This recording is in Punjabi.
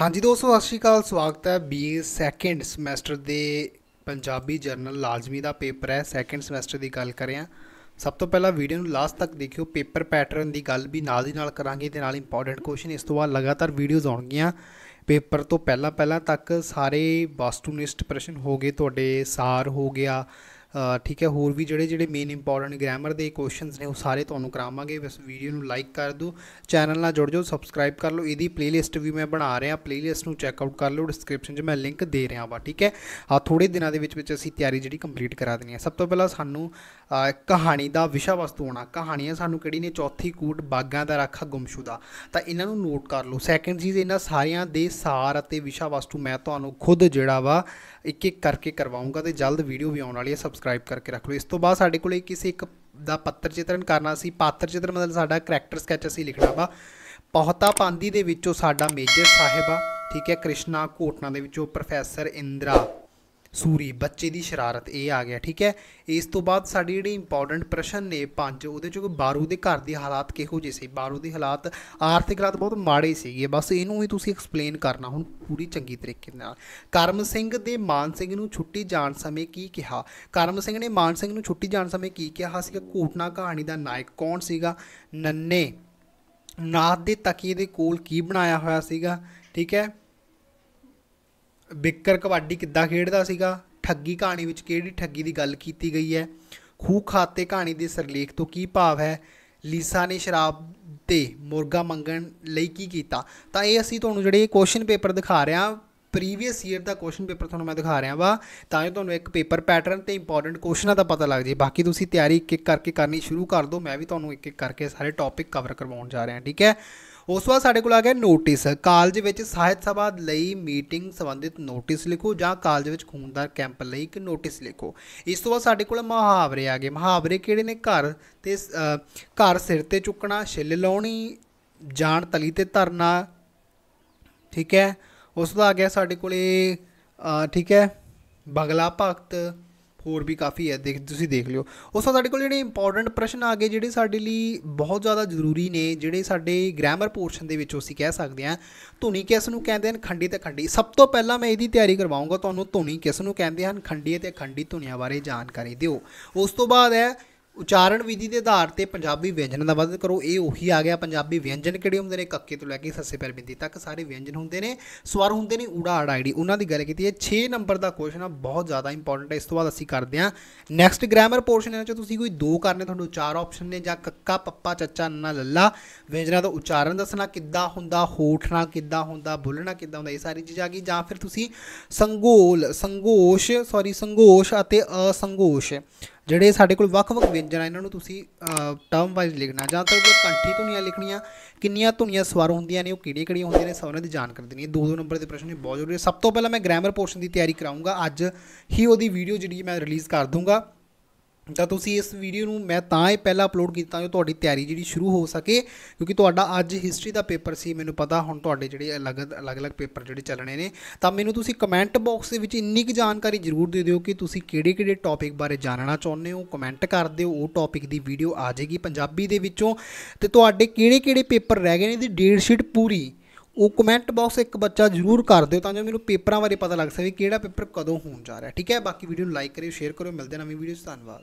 ਹਾਂਜੀ ਦੋਸਤੋ ਸਤਿ ਸ਼੍ਰੀ ਅਕਾਲ ਸਵਾਗਤ ਹੈ ਬੀ ਸੈਕੰਡ ਸਮੈਸਟਰ ਦੇ ਪੰਜਾਬੀ ਜਰਨਲ ਲਾਜ਼ਮੀ ਦਾ ਪੇਪਰ ਹੈ ਸੈਕੰਡ ਸਮੈਸਟਰ ਦੀ ਗੱਲ ਕਰਿਆ ਸਭ ਤੋਂ ਪਹਿਲਾਂ ਵੀਡੀਓ ਨੂੰ ਲਾਸਟ ਤੱਕ ਦੇਖਿਓ ਪੇਪਰ ਪੈਟਰਨ ਦੀ ਗੱਲ ਵੀ ਨਾਲ ਦੀ ਨਾਲ ਕਰਾਂਗੇ ਤੇ ਨਾਲ ਇੰਪੋਰਟੈਂਟ ਕੁਐਸਚਨ ਇਸ ਤੋਂ ਬਾਅਦ ਲਗਾਤਾਰ ਵੀਡੀਓਜ਼ ਆਉਣਗੀਆਂ ਪੇਪਰ ਤੋਂ ਪਹਿਲਾਂ ਪਹਿਲਾਂ ਤੱਕ ਸਾਰੇ ਵਾਸਤੂਨਿਸਟ ਪ੍ਰਸ਼ਨ ਹੋ ਗਏ ਤੁਹਾਡੇ ਸਾਰ ਹੋ ਗਿਆ ਠੀਕ ਹੈ ਹੋਰ ਵੀ ਜਿਹੜੇ ਜਿਹੜੇ ਮੇਨ ਇੰਪੋਰਟੈਂਟ ਗ੍ਰਾਮਰ ਦੇ ਕੁਐਸਚਨਸ ਨੇ ਉਹ ਸਾਰੇ ਤੁਹਾਨੂੰ ਕਰਾਵਾਂਗੇ ਬਸ ਵੀਡੀਓ ਨੂੰ ਲਾਈਕ ਕਰ ਦਿਓ ਚੈਨਲ ਨਾਲ ਜੁੜ ਜਾਓ ਸਬਸਕ੍ਰਾਈਬ ਕਰ ਲਓ ਇਹਦੀ ਪਲੇਲਿਸਟ ਵੀ ਮੈਂ ਬਣਾ ਰਿਹਾ ਪਲੇਲਿਸਟ ਨੂੰ ਚੈੱਕ ਆਊਟ ਕਰ ਲਓ ਡਿਸਕ੍ਰਿਪਸ਼ਨ 'ਚ ਮੈਂ ਲਿੰਕ ਦੇ ਰਿਹਾ ਵਾ ਠੀਕ ਹੈ ਆ ਥੋੜੇ ਦਿਨਾਂ ਦੇ ਵਿੱਚ ਵਿੱਚ ਅਸੀਂ ਤਿਆਰੀ ਜਿਹੜੀ ਕੰਪਲੀਟ ਕਰਾ ਦੇਣੀ ਹੈ ਸਭ ਤੋਂ ਪਹਿਲਾਂ ਸਾਨੂੰ ਕਹਾਣੀ ਦਾ ਵਿਸ਼ਾ ਵਸਤੂ ਹੋਣਾ ਕਹਾਣੀਆਂ ਸਾਨੂੰ ਕਿਹੜੀ ਨੇ ਚੌਥੀ ਕੂਟ ਬਾਗਾਂ ਦਾ ਰਾਖਾ ਗੁੰਮਸ਼ੁਦਾ ਤਾਂ ਇਹਨਾਂ ਨੂੰ ਨੋਟ ਕਰ ਲਓ ਸੈਕੰਡ ਚੀਜ਼ ਇਹਨਾਂ ਸਾਰਿਆਂ ਦੇ ਸਾਰ ਅਤੇ ਵਿਸ਼ਾ ਵਸਤੂ ਮੈਂ ਤੁਹਾਨੂੰ ਖੁਦ ਜਿਹੜਾ ਵਾ ਇੱਕ ਇੱਕ ਕਰਕੇ ਕਰਵਾਉਂਗਾ ਤੇ ਜਲਦ ਵੀਡੀਓ ਵੀ ਆਉਣ ਵਾਲੀ ਹੈ ਸਬਸਕ੍ਰਾਈਬ ਸਬਸਕ੍ਰਾਈਬ ਕਰਕੇ ਰੱਖ ਲਓ ਇਸ ਤੋਂ ਬਾਅਦ ਸਾਡੇ ਕੋਲੇ ਕਿਸੇ ਇੱਕ ਦਾ ਪੱਤਰ ਚਿਤਰਨ ਕਰਨਾ ਸੀ ਪਾਤਰ ਚਿੱਤਰ ਮਤਲਬ ਸਾਡਾ ਕੈਰੈਕਟਰ ਸਕੈਚ ਅਸੀਂ ਲਿਖਣਾ ਵਾ ਪਹਤਾ ਪਾਂਦੀ ਦੇ ਵਿੱਚੋਂ ਸਾਡਾ ਮੇਜਰ ਸਾਹਿਬਾ ਠੀਕ ਹੈ ਕ੍ਰਿਸ਼ਨਾ ਕੋਟਨਾ ਦੇ ਵਿੱਚੋਂ ਪ੍ਰੋਫੈਸਰ ਇੰਦਰਾ ਸੂਰੀ ਬੱਚੇ ਦੀ ਸ਼ਰਾਰਤ ਇਹ ਆ ਗਿਆ ਠੀਕ ਹੈ ਇਸ ਤੋਂ ਬਾਅਦ ਸਾਡੀ ਜਿਹੜੀ ਇੰਪੋਰਟੈਂਟ ਪ੍ਰਸ਼ਨ ਨੇ ਪੰਜ ਉਹਦੇ ਚੋਂ ਬਾਰੂ ਦੇ ਘਰ ਦੇ ਹਾਲਾਤ ਕਿਹੋ ਜਿਹੇ ਸੀ ਬਾਰੂ ਦੇ ਹਾਲਾਤ ਆਰਥਿਕ ਹਾਲਾਤ ਬਹੁਤ ਮਾੜੇ ਸੀਗੇ ਬਸ ਇਹਨੂੰ ਹੀ ਤੁਸੀਂ ਐਕਸਪਲੇਨ ਕਰਨਾ ਹੁਣ ਪੂਰੀ ਚੰਗੀ ਤਰੀਕੇ ਨਾਲ ਕਰਮ ਸਿੰਘ ਦੇ ਮਾਨ ਸਿੰਘ ਨੂੰ ਛੁੱਟੀ ਜਾਣ ਸਮੇਂ ਕੀ ਕਿਹਾ ਕਰਮ ਸਿੰਘ ਨੇ ਮਾਨ ਸਿੰਘ ਨੂੰ ਛੁੱਟੀ ਜਾਣ ਸਮੇਂ ਕੀ ਕਿਹਾ ਸੀਗਾ ਘੋਟਨਾ ਕਹਾਣੀ ਦਾ ਨਾਇਕ ਕੌਣ ਸੀਗਾ ਨੰਨੇ ਨਾਦ ਦੇ ਤਕੀਏ ਦੇ ਕੋਲ ਕੀ ਬਣਾਇਆ ਹੋਇਆ ਸੀਗਾ ਠੀਕ ਹੈ ਬਿੱਕਰ ਕਬੱਡੀ ਕਿੱਦਾਂ ਖੇਡਦਾ ਸੀਗਾ ਠੱਗੀ ਕਹਾਣੀ ਵਿੱਚ ਕਿਹੜੀ ਠੱਗੀ ਦੀ ਗੱਲ ਕੀਤੀ ਗਈ ਹੈ ਖੂ ਖਾਤੇ ਕਹਾਣੀ ਦੇ ਸਰਲੇਖ ਤੋਂ ਕੀ ਭਾਵ ਹੈ ਲੀਸਾ ਨੇ ਸ਼ਰਾਬ ਤੇ ਮੁਰਗਾ ਮੰਗਣ ਲਈ ਕੀ ਕੀਤਾ ਤਾਂ ਇਹ ਅਸੀਂ ਤੁਹਾਨੂੰ ਜਿਹੜੇ ਕੁਐਸਚਨ ਪੇਪਰ ਦਿਖਾ ਰਹੇ ਹਾਂ ਪ੍ਰੀਵੀਅਸ ਈਅਰ ਦਾ ਕੁਐਸਚਨ ਪੇਪਰ ਤੁਹਾਨੂੰ ਮੈਂ ਦਿਖਾ ਰਿਹਾ ਵਾ ਤਾਂ ਜੋ ਤੁਹਾਨੂੰ ਇੱਕ ਪੇਪਰ ਪੈਟਰਨ ਤੇ ਇੰਪੋਰਟੈਂਟ ਕੁਐਸਚਨਾਂ ਦਾ ਪਤਾ ਲੱਗ ਜੇ ਬਾਕੀ ਤੁਸੀਂ ਤਿਆਰੀ ਇੱਕ ਇੱਕ ਕਰਕੇ ਕਰਨੀ ਸ਼ੁਰੂ ਕਰ ਦਿਓ ਮੈਂ ਵੀ ਤੁਹਾਨੂੰ ਇੱਕ ਇੱਕ ਕਰਕੇ ਸਾਰੇ ਟੌਪਿਕ ਕਵਰ ਕਰਵਾਉਣ ਜਾ ਰਿਹਾ ਠੀਕ ਹੈ ਉਸ ਤੋਂ ਬਾਅਦ ਸਾਡੇ ਕੋਲ ਆ ਗਿਆ ਨੋਟਿਸ ਕਾਲਜ ਵਿੱਚ ਸਾਹਿਤ ਸਭਾ ਲਈ ਮੀਟਿੰਗ ਸੰਬੰਧਿਤ ਨੋਟਿਸ ਲਿਖੋ ਜਾਂ ਕਾਲਜ ਵਿੱਚ ਖੂਨਦਾਰ ਕੈਂਪ ਲਈ ਇੱਕ ਨੋਟਿਸ ਲਿਖੋ ਇਸ ਤੋਂ ਬਾਅਦ ਸਾਡੇ ਕੋਲ ਮੁਹਾਵਰੇ ਆ ਗਏ ਮੁਹਾਵਰੇ ਕਿਹੜੇ ਨੇ ਘਰ ਤੇ ਘਰ ਸਿਰ ਤੇ ਚੁੱਕਣਾ ਛਿੱਲ ਲਾਉਣੀ ਜਾਣ ਤਲੀ ਤੇ ਧਰਨਾ ਠੀਕ ਹੈ ਉਸ ਤੋਂ ਆ ਗਿਆ ਸਾਡੇ ਕੋਲੇ ਠੀਕ ਹੈ ਬਗਲਾ ਭਗਤ ਹੋਰ ਵੀ ਕਾਫੀ ਹੈ ਦੇਖ ਤੁਸੀਂ ਦੇਖ ਲਿਓ ਉਸ ਤੋਂ ਸਾਡੇ ਕੋਲ ਜਿਹੜੇ ਇੰਪੋਰਟੈਂਟ ਪ੍ਰਸ਼ਨ ਆ ਗਏ ਜਿਹੜੇ ਸਾਡੇ ਲਈ ਬਹੁਤ ਜ਼ਿਆਦਾ ਜ਼ਰੂਰੀ ਨੇ ਜਿਹੜੇ ਸਾਡੇ ਗ੍ਰਾਮਰ ਪੋਰਸ਼ਨ ਦੇ ਵਿੱਚ ਅਸੀਂ ਕਹਿ ਸਕਦੇ ਹਾਂ ਧੁਨੀ ਕਿਸ ਨੂੰ ਕਹਿੰਦੇ ਹਨ ਖੰਡੀ ਤੇ ਖੰਡੀ ਸਭ ਤੋਂ ਪਹਿਲਾਂ ਮੈਂ ਇਹਦੀ ਤਿਆਰੀ ਕਰਵਾਉਂਗਾ ਤੁਹਾਨੂੰ ਧੁਨੀ ਕਿਸ ਨੂੰ ਕਹਿੰਦੇ ਹਨ ਖੰਡੀ ਤੇ ਖੰਡੀ ਧੁਨੀਆਂ ਬਾਰੇ ਜਾਣਕਾਰੀ ਦਿਓ ਉਸ ਤੋਂ ਬਾਅਦ ਹੈ ਉਚਾਰਨ ਵਿਧੀ ਦੇ ਆਧਾਰ ਤੇ ਪੰਜਾਬੀ ਵਿਅੰਜਨ ਦਾ ਵਰਣਨ ਕਰੋ ਇਹ ਉਹੀ ਆ ਗਿਆ ਪੰਜਾਬੀ ਵਿਅੰਜਨ ਕਿਹੜੇ ਹੁੰਦੇ ਨੇ ਕੱਕੇ ਤੋਂ ਲੈ ਕੇ ਸੱਸੇ ਪੈਰ ਬਿੰਦੀ ਤੱਕ ਸਾਰੇ ਵਿਅੰਜਨ ਹੁੰਦੇ ਨੇ ਸਵਰ ਹੁੰਦੇ ਨੇ ਊੜਾ ਆੜਾ ਆਈਡੀ ਉਹਨਾਂ ਦੀ ਗੱਲ ਕੀਤੀ ਹੈ 6 ਨੰਬਰ ਦਾ ਕੁਐਸਚਨ ਆ ਬਹੁਤ ਜ਼ਿਆਦਾ ਇੰਪੋਰਟੈਂਟ ਹੈ ਇਸ ਤੋਂ ਬਾਅਦ ਅਸੀਂ ਕਰਦੇ ਹਾਂ ਨੈਕਸਟ ਗ੍ਰਾਮਰ ਪੋਰਸ਼ਨ ਇਹਨਾਂ ਚ ਤੁਸੀਂ ਕੋਈ ਦੋ ਕਰਨੇ ਤੁਹਾਨੂੰ ਚਾਰ ਆਪਸ਼ਨ ਨੇ ਜਾਂ ਕੱਕਾ ਪੱਪਾ ਚੱਚਾ ਨਾ ਲੱਲਾ ਵਿਅੰਜਨਾਂ ਦਾ ਉਚਾਰਨ ਦੱਸਣਾ ਕਿੱਦਾਂ ਹੁੰਦਾ ਹੋਠਣਾ ਕਿੱਦਾਂ ਹੁੰਦਾ ਬੋਲਣਾ ਕਿੱਦਾਂ ਹੁੰਦਾ ਇਹ ਸਾਰੀ ਚੀਜ਼ ਆ ਗਈ ਜਾਂ ਫਿਰ ਤੁਸੀਂ ਸੰਗੋਲ ਸੰਗੋਸ਼ ਸੌਰੀ ਸੰਗੋਸ਼ ਅਤੇ ਅਸੰਗੋਸ਼ ਜਿਹੜੇ ਸਾਡੇ ਕੋਲ ਵੱਖ-ਵੱਖ ਵਿਅੰਜਨ ਆ ਇਹਨਾਂ ਨੂੰ ਤੁਸੀਂ ਟਰਮ ਵਾਈਜ਼ ਲਿਖਣਾ ਜਾਂ ਤਾਂ ਉਹ ਕੰਠੀ ਧੁਨੀਆਂ ਲਿਖਣੀਆਂ ਕਿੰਨੀਆਂ ਧੁਨੀਆਂ ਸਵਰ ਹੁੰਦੀਆਂ ਨੇ ਉਹ ਕਿਹੜੀਆਂ-ਕਿਹੜੀਆਂ ਹੁੰਦੀਆਂ ਨੇ ਸਵਰਾਂ ਦੀ ਜਾਣਕਾਰੀ ਦੇਣੀ ਹੈ ਦੋ ਦੋ ਨੰਬਰ ਦੇ ਪ੍ਰਸ਼ਨ ਨੇ ਬਹੁਤ ਜ਼ਰੂਰੀ ਸਭ ਤੋਂ ਪਹਿਲਾਂ ਮੈਂ ਗ੍ਰਾਮਰ ਪੋਰਸ਼ਨ ਦੀ ਤਿਆਰੀ ਕਰਾਉਂਗਾ ਅੱਜ ਹੀ ਉਹਦੀ ਵੀਡੀਓ ਜਿਹੜੀ ਮੈਂ ਰਿਲੀਜ਼ ਕਰ ਦੂੰਗਾ ਤਾਂ ਤੁਸੀਂ ਇਸ ਵੀਡੀਓ ਨੂੰ ਮੈਂ ਤਾਂ ਇਹ ਪਹਿਲਾਂ ਅਪਲੋਡ ਕੀਤਾ ਜੋ ਤੁਹਾਡੀ ਤਿਆਰੀ ਜਿਹੜੀ ਸ਼ੁਰੂ ਹੋ ਸਕੇ ਕਿਉਂਕਿ ਤੁਹਾਡਾ ਅੱਜ ਹਿਸਟਰੀ ਦਾ ਪੇਪਰ ਸੀ ਮੈਨੂੰ ਪਤਾ ਹੁਣ ਤੁਹਾਡੇ ਜਿਹੜੇ ਅਲੱਗ ਅਲੱਗ-ਅਲੱਗ ਪੇਪਰ ਜਿਹੜੇ ਚੱਲਣੇ ਨੇ ਤਾਂ ਮੈਨੂੰ ਤੁਸੀਂ ਕਮੈਂਟ ਬਾਕਸ ਦੇ ਵਿੱਚ ਇੰਨੀ ਕੁ ਜਾਣਕਾਰੀ ਜ਼ਰੂਰ ਦੇ ਦਿਓ ਕਿ ਤੁਸੀਂ ਕਿਹੜੇ-ਕਿਹੜੇ ਟੌਪਿਕ ਬਾਰੇ ਜਾਣਨਾ ਚਾਹੁੰਦੇ ਹੋ ਕਮੈਂਟ ਕਰ ਦਿਓ ਉਹ ਟੌਪਿਕ ਦੀ ਵੀਡੀਓ ਆ ਜਾਏਗੀ ਪੰਜਾਬੀ ਦੇ ਵਿੱਚੋਂ ਤੇ ਤੁਹਾਡੇ ਕਿਹੜੇ-ਕਿਹੜੇ ਪੇਪਰ ਰਹਿ ਗਏ ਨੇ ਦੀ ਡੇਟ ਸ਼ੀਟ ਪੂਰੀ ਉਹ ਕਮੈਂਟ ਬਾਕਸ ਇੱਕ ਬੱਚਾ ਜ਼ਰੂਰ ਕਰ ਦਿਓ ਤਾਂ ਜੋ ਮੈਨੂੰ ਪੇਪਰਾਂ ਬਾਰੇ ਪਤਾ ਲੱਗ ਸਕੇ ਕਿਹੜਾ ਪੇਪਰ ਕਦੋਂ ਹੋਣ ਜਾ ਰਿਹਾ ਠੀਕ ਹੈ ਬਾਕੀ ਵੀਡੀਓ ਨੂੰ ਲਾਈਕ ਕਰਿਓ ਸ਼ੇਅਰ ਕਰਿਓ ਮਿਲਦੇ ਨਵੀਂ ਵੀਡੀਓ 'ਚ ਧੰਨਵਾਦ